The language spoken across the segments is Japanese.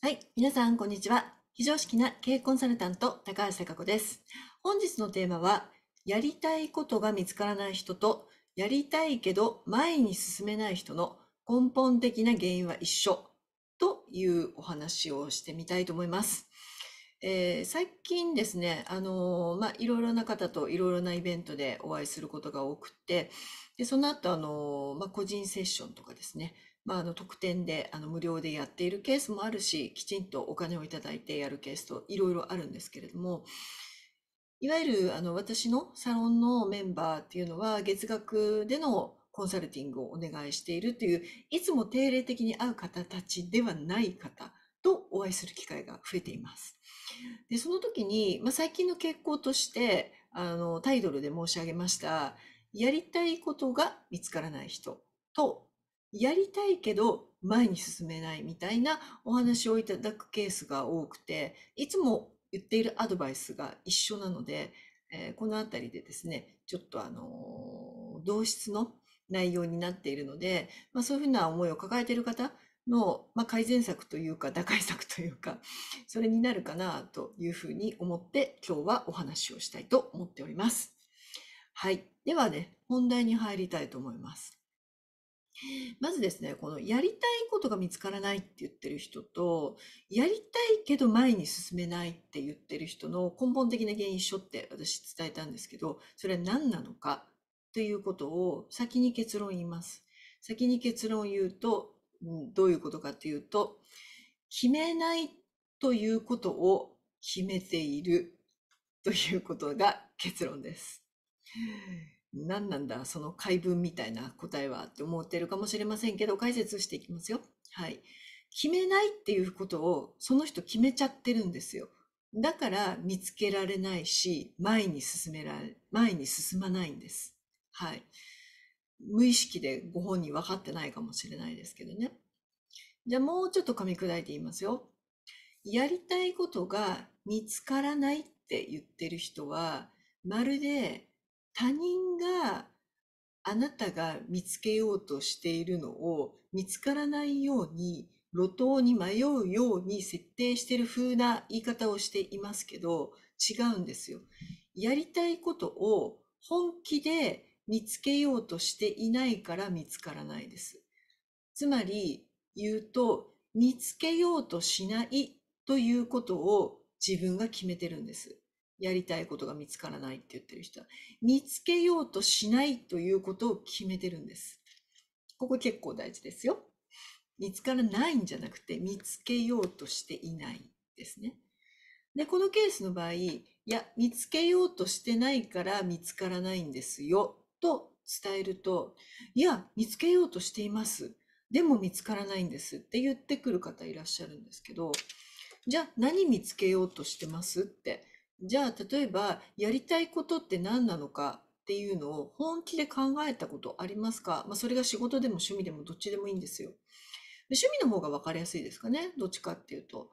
はい。皆さん、こんにちは。非常識な経営コンサルタント、高橋貴子です。本日のテーマは、やりたいことが見つからない人と、やりたいけど前に進めない人の根本的な原因は一緒というお話をしてみたいと思います。えー、最近ですね、あのー、まあ、いろいろな方といろいろなイベントでお会いすることが多くて、で、その後、あのー、まあ、個人セッションとかですね、まあ、あの特典であの無料でやっているケースもあるしきちんとお金をいただいてやるケースといろいろあるんですけれどもいわゆるあの私のサロンのメンバーっていうのは月額でのコンサルティングをお願いしているといういつも定例的に会う方たちではない方とお会いする機会が増えています。でその時に、まあ、最近の傾向としてあのタイトルで申し上げましたやりたいことが見つからない人とやりたいけど前に進めないみたいなお話をいただくケースが多くていつも言っているアドバイスが一緒なので、えー、この辺りでですねちょっとあのー、同質の内容になっているので、まあ、そういうふうな思いを抱えている方の、まあ、改善策というか打開策というかそれになるかなというふうに思って今日はお話をしたいと思っております。はい。ではね、本題に入りたいと思います。まずですね、このやりたいことが見つからないって言ってる人と、やりたいけど前に進めないって言ってる人の根本的な原因一緒って私伝えたんですけど、それは何なのかということを先に結論言います。先に結論を言うと、どういうことかというと、決めないということを決めているということが結論です。何なんだ、その解文みたいな答えはって思ってるかもしれませんけど、解説していきますよ。はい。決めないっていうことを、その人決めちゃってるんですよ。だから見つけられないし、前に進められ、前に進まないんです。はい。無意識でご本人分かってないかもしれないですけどね。じゃあもうちょっと噛み砕いて言いますよ。やりたいことが見つからないって言ってる人は、まるで他人があなたが見つけようとしているのを見つからないように路頭に迷うように設定してる風な言い方をしていますけど違うんですよ。やりたいことを本気で見つけようとしていないから見つからないです。つまり言うと見つけようとしないということを自分が決めてるんです。やりたいことが見つからないって言ってる人は、見つけようとしないということを決めてるんです。ここ結構大事ですよ。見つからないんじゃなくて、見つけようとしていないですね。で、このケースの場合、いや、見つけようとしてないから見つからないんですよ、と伝えると、いや、見つけようとしています。でも見つからないんですって言ってくる方いらっしゃるんですけど、じゃあ何見つけようとしてますってじゃあ、例えば、やりたいことって何なのかっていうのを本気で考えたことありますかまあ、それが仕事でも趣味でもどっちでもいいんですよ。趣味の方が分かりやすいですかね。どっちかっていうと。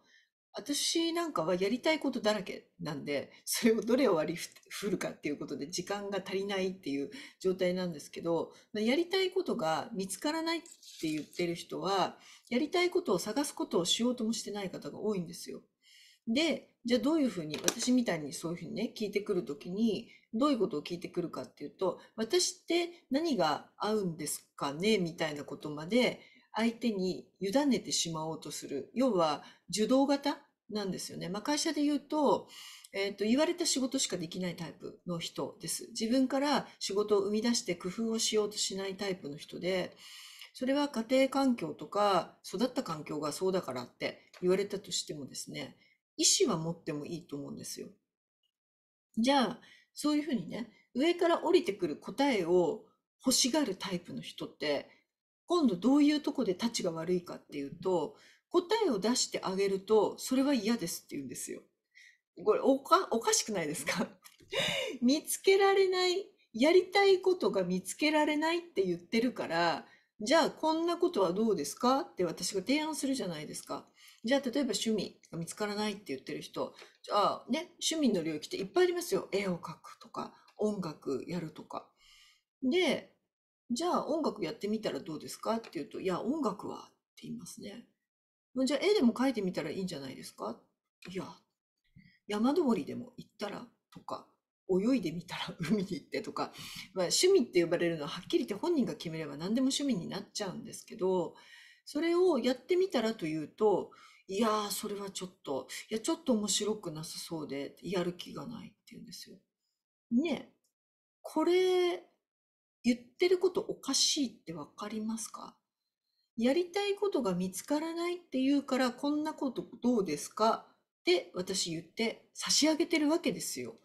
私なんかはやりたいことだらけなんで、それをどれを割り振るかっていうことで時間が足りないっていう状態なんですけど、やりたいことが見つからないって言ってる人は、やりたいことを探すことをしようともしてない方が多いんですよ。で、じゃあどういうふうに、私みたいにそういうふうにね、聞いてくるときに、どういうことを聞いてくるかっていうと、私って何が合うんですかねみたいなことまで、相手に委ねてしまおうとする。要は、受動型なんですよね。まあ、会社で言うと、えー、と、言われた仕事しかできないタイプの人です。自分から仕事を生み出して工夫をしようとしないタイプの人で、それは家庭環境とか育った環境がそうだからって言われたとしてもですね、意思は持ってもいいと思うんですよ。じゃあ、そういうふうにね、上から降りてくる答えを欲しがるタイプの人って、今度どういうとこで立ちが悪いかっていうと、答えを出してあげると、それは嫌ですって言うんですよ。これおか、おかしくないですか 見つけられない、やりたいことが見つけられないって言ってるから、じゃあこんなことはどうですかって私が提案するじゃないですか。じゃあ、例えば趣味が見つからないって言ってる人、じゃあね、趣味の領域っていっぱいありますよ。絵を描くとか、音楽やるとか。で、じゃあ音楽やってみたらどうですかっていうと、いや、音楽はって言いますね。じゃあ絵でも描いてみたらいいんじゃないですかいや、山登りでも行ったらとか、泳いでみたら 海に行ってとか、まあ、趣味って呼ばれるのははっきり言って本人が決めれば何でも趣味になっちゃうんですけど、それをやってみたらというと、いやー、それはちょっと、いや、ちょっと面白くなさそうで、やる気がないって言うんですよ。ねえ、これ、言ってることおかしいってわかりますかやりたいことが見つからないって言うから、こんなことどうですかって私言って差し上げてるわけですよ。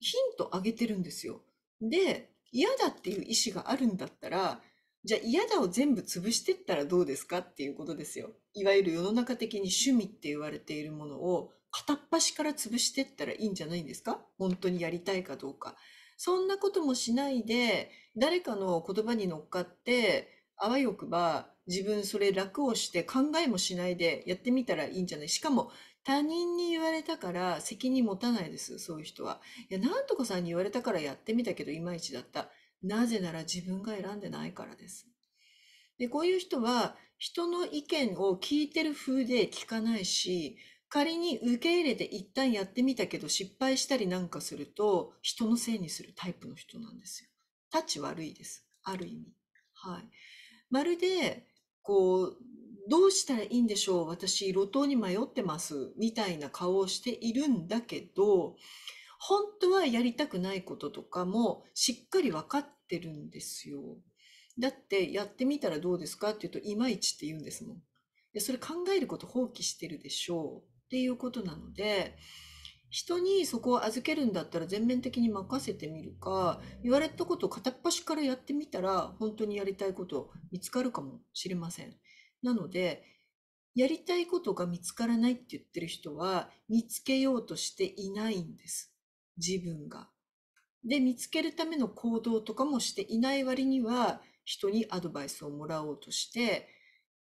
ヒントあげてるんですよ。で、嫌だっていう意思があるんだったら、じゃあ嫌だを全部潰してったらどうですかっていうことですよ。いわゆる世の中的に趣味って言われているものを片っ端から潰してったらいいんじゃないんですか本当にやりたいかどうか。そんなこともしないで、誰かの言葉に乗っかって、あわよくば自分それ楽をして考えもしないでやってみたらいいんじゃないしかも他人に言われたから責任持たないです、そういう人は。いや、なんとかさんに言われたからやってみたけどいまいちだった。なぜなら自分が選んでないからです。で、こういう人は人の意見を聞いてる風で聞かないし、仮に受け入れて一旦やってみたけど失敗したりなんかすると人のせいにするタイプの人なんですよ。タち悪いです。ある意味。はい。まるで、こう、どうしたらいいんでしょう私、路頭に迷ってます。みたいな顔をしているんだけど、本当はやりたくないこととかもしっかり分かってるんですよ。だってやってみたらどうですかって言うといまいちって言うんですもん。でそれ考えること放棄してるでしょうっていうことなので人にそこを預けるんだったら全面的に任せてみるか言われたことを片っ端からやってみたら本当にやりたいこと見つかるかもしれません。なのでやりたいことが見つからないって言ってる人は見つけようとしていないんです。自分が。で、見つけるための行動とかもしていない割には、人にアドバイスをもらおうとして、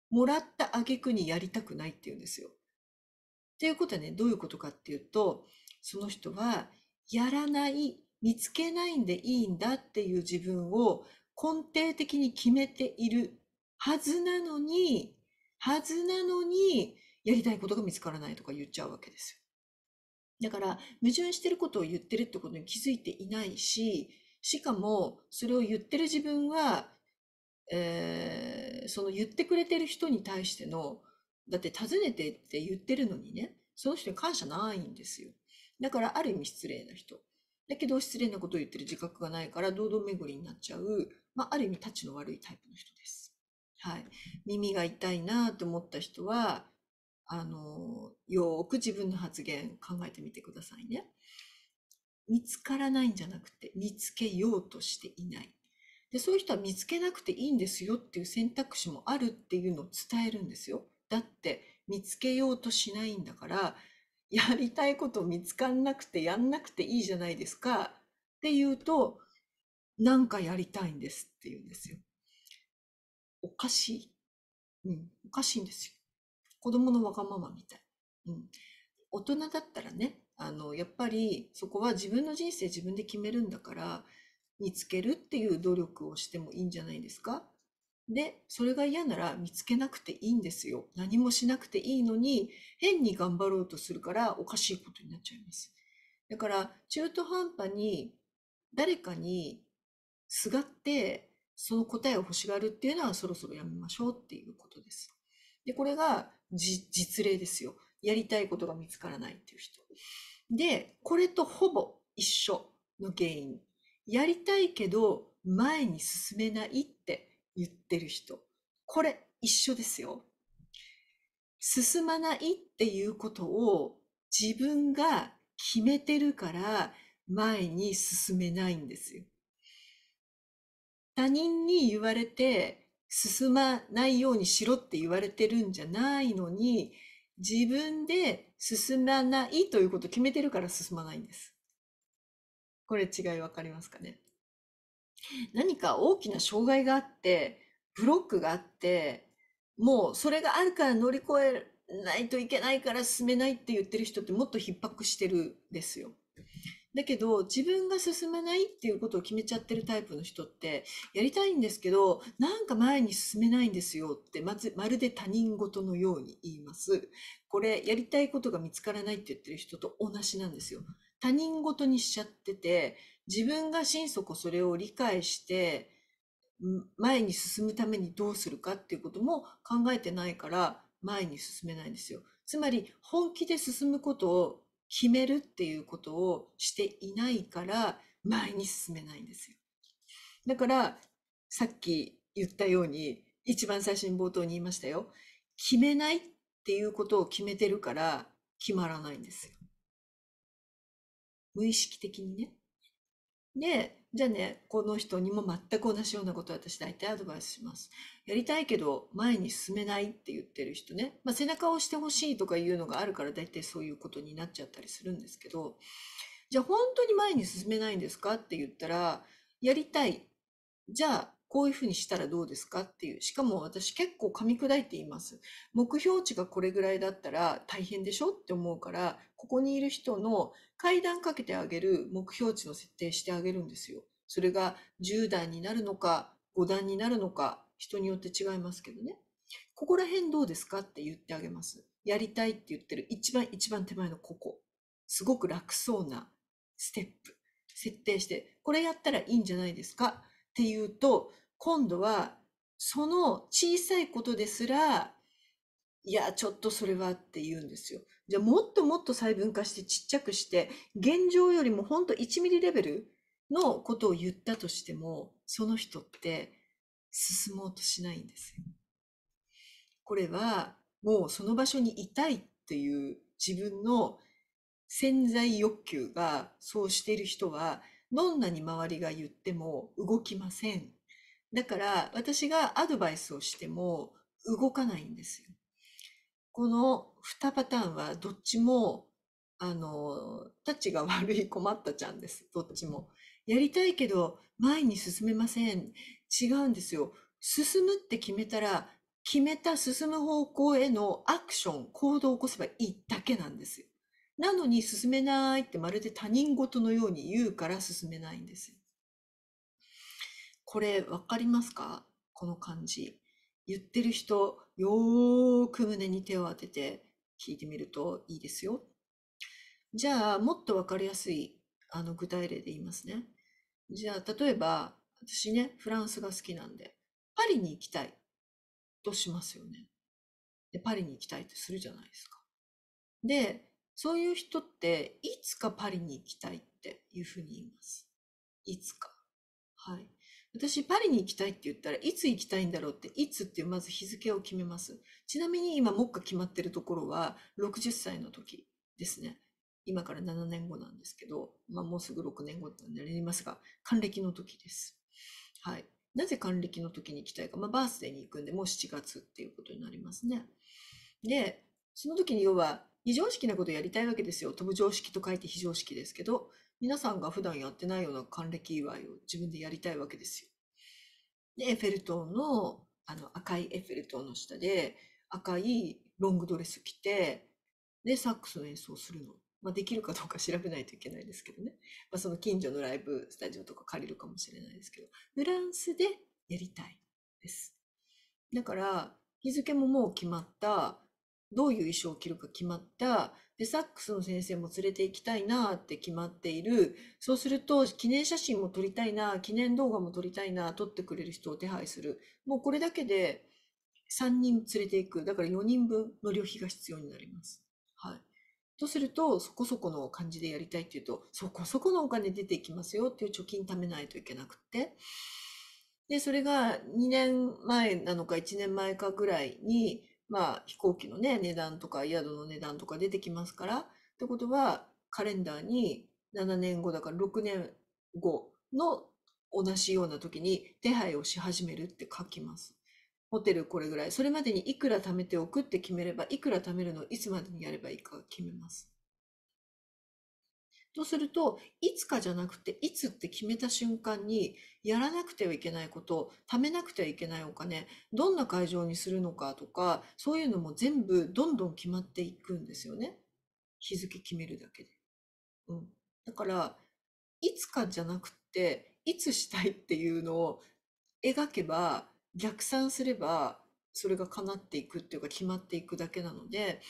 もらった挙句にやりたくないっていうんですよ。っていうことはね、どういうことかっていうと、その人は、やらない、見つけないんでいいんだっていう自分を根底的に決めているはずなのに、はずなのに、やりたいことが見つからないとか言っちゃうわけですよ。だから、矛盾してることを言ってるってことに気づいていないし、しかも、それを言ってる自分は、えー、その言ってくれてる人に対しての、だって尋ねてって言ってるのにね、その人に感謝ないんですよ。だからある意味失礼な人。だけど失礼なことを言ってる自覚がないから堂々巡りになっちゃう、まあ、ある意味たちの悪いタイプの人です。はい。耳が痛いなと思った人は、あの、よく自分の発言考えてみてくださいね。見つからないんじゃなくて、見つけようとしていない。で、そういう人は見つけなくていいんですよっていう選択肢もあるっていうのを伝えるんですよ。だって、見つけようとしないんだから、やりたいこと見つかんなくてやんなくていいじゃないですかっていうと、なんかやりたいんですって言うんですよ。おかしい。うん、おかしいんですよ。子供のわがままみたい。うん。大人だったらね、あの、やっぱりそこは自分の人生自分で決めるんだから、見つけるっていう努力をしてもいいんじゃないですかで、それが嫌なら見つけなくていいんですよ。何もしなくていいのに、変に頑張ろうとするからおかしいことになっちゃいます。だから、中途半端に誰かにすがって、その答えを欲しがるっていうのはそろそろやめましょうっていうことです。で、これが実例ですよ。やりたいことが見つからないっていう人。で、これとほぼ一緒の原因。やりたいけど前に進めないって言ってる人。これ一緒ですよ。進まないっていうことを自分が決めてるから前に進めないんですよ。他人に言われて進まないようにしろって言われてるんじゃないのに、自分で進まないということを決めてるから進まないんです。これ違い分かりますかね何か大きな障害があって、ブロックがあって、もうそれがあるから乗り越えないといけないから進めないって言ってる人ってもっと逼迫してるんですよ。だけど、自分が進まないっていうことを決めちゃってるタイプの人って、やりたいんですけど、なんか前に進めないんですよって、まず、まるで他人事のように言います。これ、やりたいことが見つからないって言ってる人と同じなんですよ。他人事にしちゃってて、自分が心底それを理解して、前に進むためにどうするかっていうことも考えてないから、前に進めないんですよ。つまり、本気で進むことを決めるっていうことをしていないから前に進めないんですよ。だからさっき言ったように一番最初に冒頭に言いましたよ。決めないっていうことを決めてるから決まらないんですよ。無意識的にね。で、じゃあね、この人にも全く同じようなことを私大体アドバイスします。やりたいけど前に進めないって言ってる人ね。まあ、背中を押してほしいとかいうのがあるから大体そういうことになっちゃったりするんですけど、じゃあ本当に前に進めないんですかって言ったら、やりたい。じゃあこういうふうにしたらどうですかっていう。しかも私結構噛み砕いています。目標値がこれぐらいだったら大変でしょって思うから、ここにいる人の階段かけてあげる目標値の設定してあげるんですよ。それが10段になるのか、5段になるのか、人によって違いますけどね。ここら辺どうですかって言ってあげます。やりたいって言ってる一番一番手前のここ。すごく楽そうなステップ。設定して、これやったらいいんじゃないですかっていうと、今度はその小さいことですら、いや、ちょっとそれはって言うんですよ。じゃあもっともっと細分化してちっちゃくして、現状よりも本当1ミリレベルのことを言ったとしても、その人って進もうとしないんですこれはもうその場所にいたいっていう自分の潜在欲求がそうしている人はどんなに周りが言っても動きませんだから私がアドバイスをしても動かないんですよこの2パターンはどっちも、あの、タッチが悪い困ったちゃんです。どっちも。やりたいけど、前に進めません。違うんですよ。進むって決めたら、決めた進む方向へのアクション、行動を起こせばいいだけなんですよ。なのに進めないってまるで他人事のように言うから進めないんです。これ分かりますかこの感じ。言ってる人、よーく胸に手を当てて聞いてみるといいですよ。じゃあ、もっとわかりやすいあの具体例で言いますね。じゃあ、例えば、私ね、フランスが好きなんで、パリに行きたいとしますよね。で、パリに行きたいとするじゃないですか。で、そういう人って、いつかパリに行きたいっていうふうに言います。いつか。はい。私、パリに行きたいって言ったらいつ行きたいんだろうって、いつっていうまず日付を決めます。ちなみに今、目下決まってるところは60歳の時ですね。今から7年後なんですけど、まあ、もうすぐ6年後になりますが、還暦の時です。はい。なぜ還暦の時に行きたいか、まあ、バースデーに行くんで、もう7月っていうことになりますね。で、その時に要は、非常識なことをやりたいわけですよ。飛ぶ常識と書いて非常識ですけど、皆さんが普段やってないような還暦祝いを自分でやりたいわけですよ。で、エッフェル塔の、あの赤いエッフェル塔の下で赤いロングドレス着て、で、サックスの演奏するの。まあ、できるかどうか調べないといけないですけどね。まあ、その近所のライブスタジオとか借りるかもしれないですけど、フランスでやりたいです。だから、日付ももう決まった、どういう衣装を着るか決まった、で、サックスの先生も連れて行きたいなって決まっている。そうすると、記念写真も撮りたいな、記念動画も撮りたいな、撮ってくれる人を手配する。もうこれだけで3人連れて行く。だから4人分の旅費が必要になります。はい。とすると、そこそこの感じでやりたいっていうと、そこそこのお金出てきますよっていう貯金貯めないといけなくって。で、それが2年前なのか1年前かぐらいに、まあ、飛行機のね、値段とか宿の値段とか出てきますから、ってことは、カレンダーに7年後だから6年後の同じような時に手配をし始めるって書きます。ホテルこれぐらい、それまでにいくら貯めておくって決めれば、いくら貯めるのいつまでにやればいいか決めます。とすると、いつかじゃなくて、いつって決めた瞬間に、やらなくてはいけないこと、貯めなくてはいけないお金、どんな会場にするのかとか、そういうのも全部どんどん決まっていくんですよね。日付決めるだけで。うん。だから、いつかじゃなくて、いつしたいっていうのを描けば、逆算すれば、それが叶っていくっていうか決まっていくだけなので、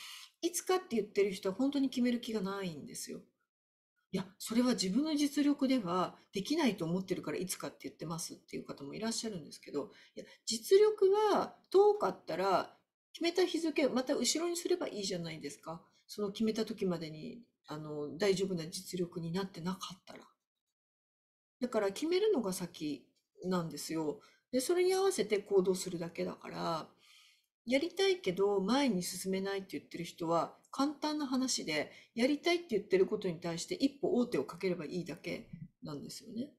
いつかって言ってる人は本当に決める気がないんですよ。いや、それは自分の実力ではできないと思ってるからいつかって言ってますっていう方もいらっしゃるんですけど、いや、実力は遠かったら決めた日付また後ろにすればいいじゃないですか。その決めた時までに、あの、大丈夫な実力になってなかったら。だから決めるのが先なんですよ。で、それに合わせて行動するだけだから、やりたいけど前に進めないって言ってる人は、簡単な話で、やりたいって言ってることに対して一歩大手をかければいいだけなんですよね。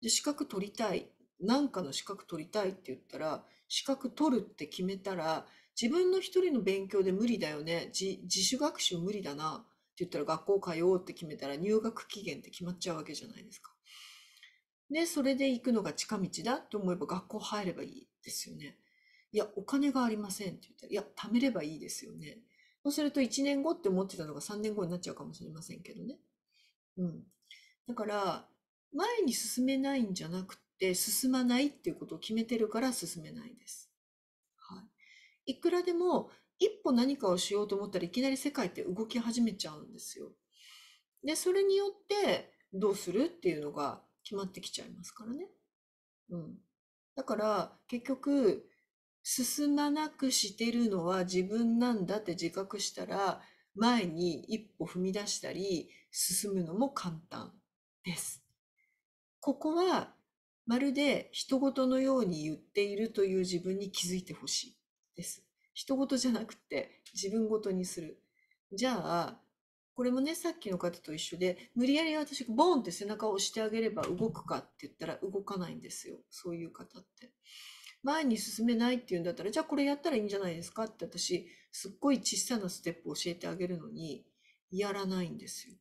で、資格取りたい。なんかの資格取りたいって言ったら、資格取るって決めたら、自分の一人の勉強で無理だよね。自主学習無理だな。って言ったら学校通おうって決めたら入学期限って決まっちゃうわけじゃないですか。で、それで行くのが近道だと思えば学校入ればいいですよね。いや、お金がありませんって言ったら、いや、貯めればいいですよね。そうすると1年後って思ってたのが3年後になっちゃうかもしれませんけどね。うん。だから、前に進めないんじゃなくて、進まないっていうことを決めてるから進めないです。はい。いくらでも、一歩何かをしようと思ったらいきなり世界って動き始めちゃうんですよ。で、それによってどうするっていうのが決まってきちゃいますからね。うん。だから結局進まなくしてるのは自分なんだって自覚したら、前に一歩踏み出したり、進むのも簡単です。ここは、まるで人事のように言っているという自分に気づいてほしいです。人事じゃなくて自分事にする。じゃあ、これもね、さっきの方と一緒で、無理やり私、がボーンって背中を押してあげれば動くかって言ったら動かないんですよ。そういう方って。前に進めないっていうんだったら、じゃあこれやったらいいんじゃないですかって私、すっごい小さなステップを教えてあげるのに、やらないんですよ。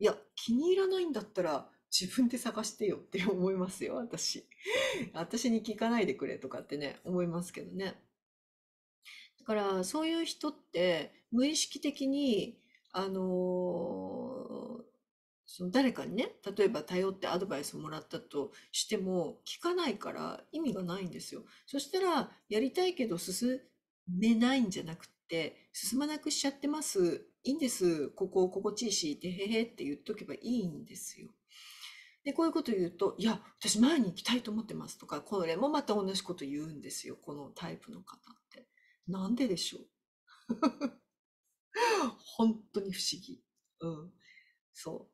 いや、気に入らないんだったら、自分で探してよって思いますよ、私。私に聞かないでくれとかってね、思いますけどね。だから、そういう人って、無意識的に、あのーその誰かにね例えば頼ってアドバイスをもらったとしても聞かないから意味がないんですよそしたらやりたいけど進めないんじゃなくって進まなくしちゃってますいいんですここ心地いいしてへへって言っとけばいいんですよでこういうこと言うと「いや私前に行きたいと思ってます」とかこれもまた同じこと言うんですよこのタイプの方ってなんででしょう 本当に不思議うんそう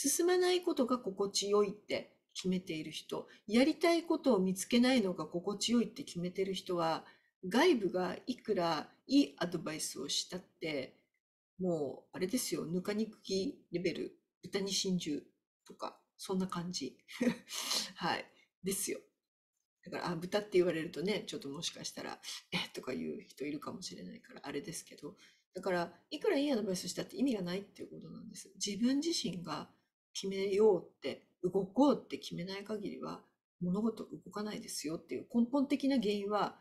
進まないことが心地よいって決めている人、やりたいことを見つけないのが心地よいって決めてる人は、外部がいくらいいアドバイスをしたって、もうあれですよ、ぬかにくきレベル、豚に真珠とか、そんな感じ。はい。ですよ。だから、あ、豚って言われるとね、ちょっともしかしたら、えとか言う人いるかもしれないから、あれですけど、だから、いくらいいアドバイスしたって意味がないっていうことなんです。自分自身が決めようって動こうって決めない限りは物事動かないですよっていう根本的な原因は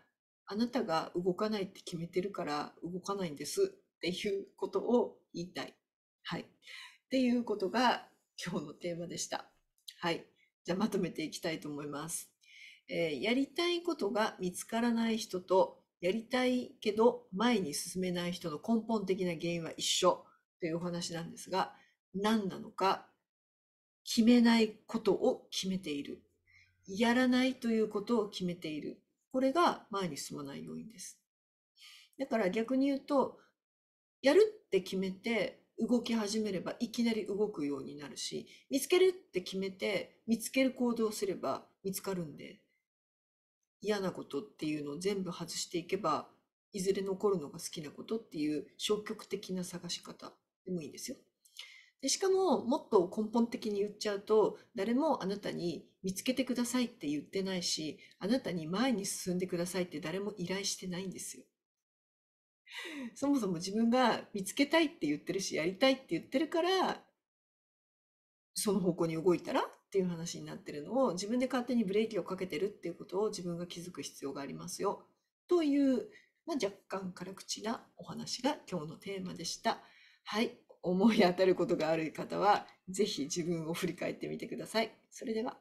あなたが動かないって決めてるから動かないんですっていうことを言いたい。はい。っていうことが今日のテーマでした。はい。じゃあまとめていきたいと思います。えー、やりたいことが見つからない人とやりたいけど前に進めない人の根本的な原因は一緒というお話なんですが何なのか決めないことを決めている。やらないということを決めている。これが前に進まない要因です。だから逆に言うと、やるって決めて動き始めればいきなり動くようになるし、見つけるって決めて見つける行動をすれば見つかるんで、嫌なことっていうのを全部外していけば、いずれ残るのが好きなことっていう消極的な探し方でもいいんですよ。で、しかも、もっと根本的に言っちゃうと、誰もあなたに見つけてくださいって言ってないし、あなたに前に進んでくださいって誰も依頼してないんですよ。そもそも自分が見つけたいって言ってるし、やりたいって言ってるから、その方向に動いたらっていう話になってるのを、自分で勝手にブレーキをかけてるっていうことを自分が気づく必要がありますよ。という、まあ、若干辛口なお話が今日のテーマでした。はい。思い当たることがある方は、ぜひ自分を振り返ってみてください。それでは。